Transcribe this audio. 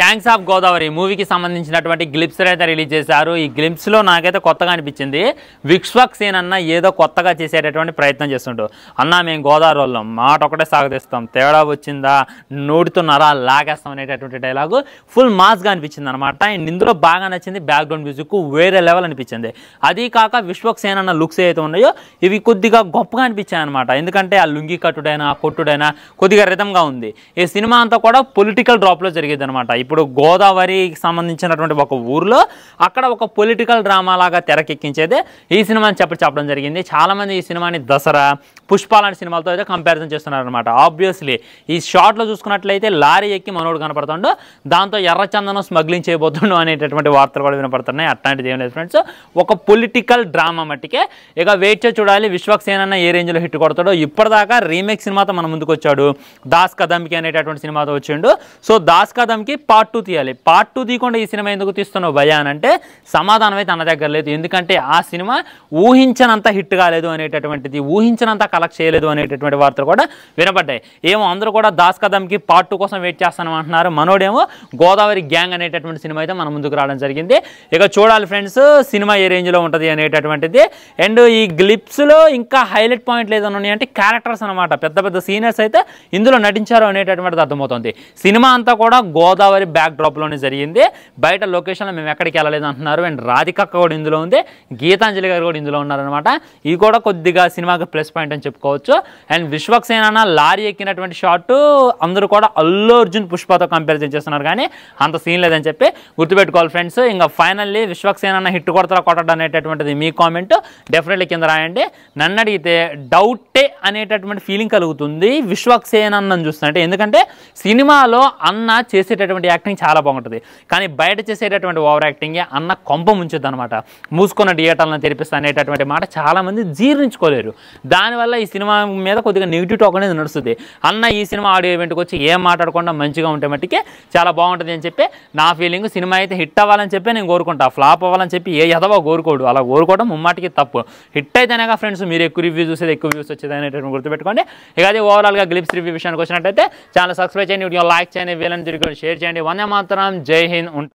tanks of Godavari మూవీకి సంబంధించినటువంటి glimpse అయితే రిలీజ్ చేశారు ఈ గ్లిప్స్లో నాకైతే కొత్తగా అనిపించింది విక్స్వాక్ సీన్ అన్న ఏదో కొత్తగా చేసేటటువంటి ప్రయత్నం చేస్తుంటాడు అన్న మేము గోదావరి వాళ్ళం మాట ఒకటే సాగుతిస్తాం తేడా వచ్చిందా నోడుతున్నారా లాగేస్తాం అనేటటువంటి డైలాగు ఫుల్ మాస్గా అనిపించింది అనమాట అండ్ ఇందులో బాగా నచ్చింది బ్యాక్గ్రౌండ్ మ్యూజిక్ వేరే లెవెల్ అనిపించింది అది కాక విశ్వక్ సేన్ అన్న లుక్స్ ఏదైతే ఉన్నాయో ఇవి కొద్దిగా గొప్పగా అనిపించాయి అనమాట ఎందుకంటే ఆ లుంగి కట్టుడైనా కొట్టుడైనా కొద్దిగా రిధంగా ఉంది ఈ సినిమా అంతా కూడా పొలిటికల్ డ్రాప్లో జరిగేది అనమాట ఇప్పుడు గోదావరికి సంబంధించినటువంటి ఒక ఊరిలో అక్కడ ఒక పొలిటికల్ డ్రామా లాగా తెరకెక్కించేది ఈ సినిమాని చెప్పి చెప్పడం జరిగింది చాలామంది ఈ సినిమాని దసరా పుష్ప లాంటి సినిమాలతో అయితే కంపారిజన్ చేస్తున్నారనమాట ఆబ్వియస్లీ ఈ షార్ట్లో చూసుకున్నట్లయితే లారీ ఎక్కి మనోడు కనపడుతుండు దాంతో ఎర్రచందనం స్మగ్లింగ్ చేయబోతుండు అనేటటువంటి వార్తలు కూడా వినపడుతున్నాయి అట్లాంటిది ఏం లేదు ఫ్రెండ్స్ ఒక పొలిటికల్ డ్రామా మట్టికే ఇక వెయిట్ చేసి చూడాలి విశ్వక్సేన్ అన్న ఏ రేంజ్లో హిట్ కొడతాడో ఇప్పటిదాకా రీమేక్ సినిమాతో మన ముందుకు వచ్చాడు దాస్ కదమ్కి అనేటటువంటి సినిమాతో వచ్చిండు so Das Dhamki part two తీయాలి పార్ట్ టూ తీయకుండా ఈ సినిమా ఎందుకు తీస్తున్నావు భయా అని అంటే సమాధానం అయితే అన్న దగ్గర లేదు ఎందుకంటే ఆ సినిమా ఊహించనంత హిట్ కాలేదు అనేటటువంటిది ఊహించినంత కలెక్ట్ చేయలేదు అనేటటువంటి వార్తలు కూడా వినపడ్డాయి ఏమో అందరూ కూడా దాస్ కదమ్కి పార్ట్ టూ కోసం వెయిట్ చేస్తాను అంటున్నారు మనోడేమో గోదావరి గ్యాంగ్ అనేటటువంటి సినిమా అయితే మన ముందుకు రావడం జరిగింది ఇక చూడాలి ఫ్రెండ్స్ సినిమా ఏ రేంజ్లో ఉంటుంది అనేటటువంటిది అండ్ ఈ గ్లిప్స్లో ఇంకా హైలైట్ పాయింట్లు ఏదైనా ఉన్నాయంటే క్యారెక్టర్స్ అనమాట పెద్ద పెద్ద సీనియర్స్ అయితే ఇందులో నటించారు అనేటటువంటిది అర్థమవుతుంది సినిమా అంతా కూడా గోదావరి అందరి బ్యాక్ డ్రాప్లోనే జరిగింది బయట లొకేషన్లో మేము ఎక్కడికి వెళ్ళలేదు అంటున్నారు అండ్ రాధిక కూడా ఇందులో ఉంది గీతాంజలి గారు కూడా ఇందులో ఉన్నారనమాట ఇది కూడా కొద్దిగా సినిమాకి ప్లస్ పాయింట్ అని చెప్పుకోవచ్చు అండ్ విశ్వక్సేన లారీ ఎక్కినటువంటి షాట్ అందరూ కూడా అల్లు అర్జున్ పుష్పతో కంపారిజన్ చేస్తున్నారు కానీ అంత సీన్ లేదని చెప్పి గుర్తుపెట్టుకోవాలి ఫ్రెండ్స్ ఇంకా ఫైనల్లీ విశ్వక్సేన హిట్ కొడతారా కొట్టడం అనేటటువంటిది మీ కామెంట్ డెఫినెట్లీ కింద రాయండి నన్ను అడిగితే డౌటే అనేటటువంటి ఫీలింగ్ కలుగుతుంది విశ్వక్సేన్ అన్నం చూస్తుంటే ఎందుకంటే సినిమాలో అన్న చేసేటటువంటి యాక్టింగ్ చాలా బాగుంటుంది కానీ బయట చేసేటటువంటి ఓవర్ యాక్టింగ్ అన్న కొంప ముంచుద్ది అనమాట మూసుకున్న థియేటర్లను తెరిపిస్తా అనేటటువంటి మాట చాలామంది జీర్ణించుకోలేరు దానివల్ల ఈ సినిమా మీద కొద్దిగా నెగిటివ్ టాక్ అనేది నడుస్తుంది అన్న ఈ సినిమా ఆడియో ఈవెంట్కి వచ్చి ఏం మాట్లాడకుండా మంచిగా ఉంటే మట్టుకే చాలా బాగుంటుంది అని చెప్పి నా ఫీలింగ్ సినిమా అయితే హిట్ అవ్వాలని చెప్పి నేను కోరుకుంటా ఫ్లాప్ అవ్వాలని చెప్పి ఏ ఎదవో కోరుకోడు అలా కోరుకోవడం ముమ్మాటికి తప్పు హిట్ అయితేనేగా ఫ్రెండ్స్ మీరు ఎక్కువ రివ్యూ చూసేది ఎక్కువ వ్యూస్ వచ్చేది అనేటువంటి గుర్తుపెట్టుకోండి ఇక అది ఓవరాల్గా గ్లిప్స్ రివ్యూ విషయానికి వచ్చినట్టయితే ఛానల్ సబ్స్క్రైబ్ చేయండి వీడియో లైక్ చేయండి వీళ్ళని తిరిగి షేర్ చేయండి వందే మాత్రం జై హింద్ ఉంటుంది